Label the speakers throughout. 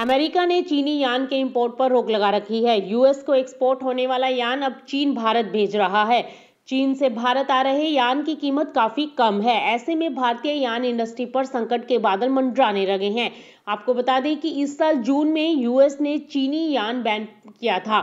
Speaker 1: America ने चीनी यान के इंपोर्ट पर रोक लगा रखी है यूएस को एक्सपोर्ट होने वाला यान अब चीन भारत भेज रहा है चीन से भारत आ रहे यान की कीमत काफी कम है ऐसे में भारतीय यान इंडस्ट्री पर संकट के बादल मंडराने लगे हैं आपको बता दें कि इस साल जून में यूएस ने चीनी यान बैन किया था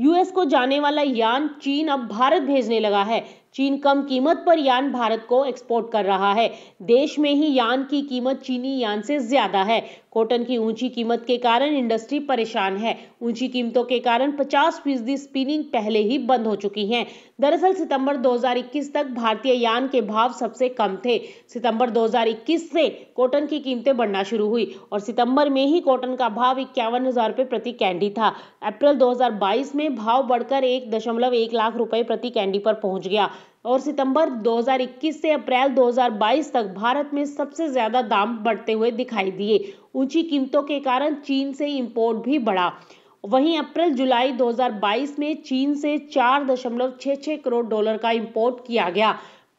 Speaker 1: यूएस को जाने वाला यान चीन अब भारत भेजने लगा है चीन कम कीमत पर यान भारत को एक्सपोर्ट कर रहा है देश में ही यान की कीमत चीनी यान से ज्यादा है कॉटन की ऊंची कीमत के कारण इंडस्ट्री परेशान है ऊंची कीमतों के कारण 50 फीसदी स्पिनिंग पहले ही बंद हो चुकी है दरअसल सितंबर 2021 तक भारतीय यान के भाव सबसे कम थे सितंबर 2021 से कॉटन की कीमतें बढ़ना शुरू हुई और सितंबर में ही कॉटन का भाव इक्यावन हजार प्रति कैंडी था अप्रैल दो में में भाव बढ़कर एक दशमलव एक लाख रुपए प्रति कैंडी पर पहुंच गया और सितंबर 2021 से अप्रैल 2022 तक भारत में सबसे ज्यादा दाम बढ़ते हुए दिखाई दिए ऊंची कीमतों के कारण चीन से इंपोर्ट भी बढ़ा वहीं अप्रैल जुलाई 2022 में चीन से चार दशमलव 4.66 करोड़ डॉलर का इंपोर्ट किया गया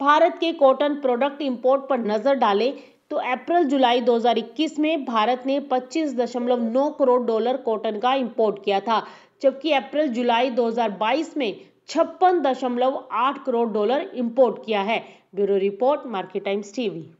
Speaker 1: भारत के कॉटन प्रोडक्ट इंपोर्ट पर नजर डालें तो अप्रैल जुलाई 2021 में भारत ने 25.9 करोड़ डॉलर कॉटन का इंपोर्ट किया था जबकि अप्रैल जुलाई 2022 में छप्पन दशमलव आठ करोड़ डॉलर इंपोर्ट किया है bureau report Market Times TV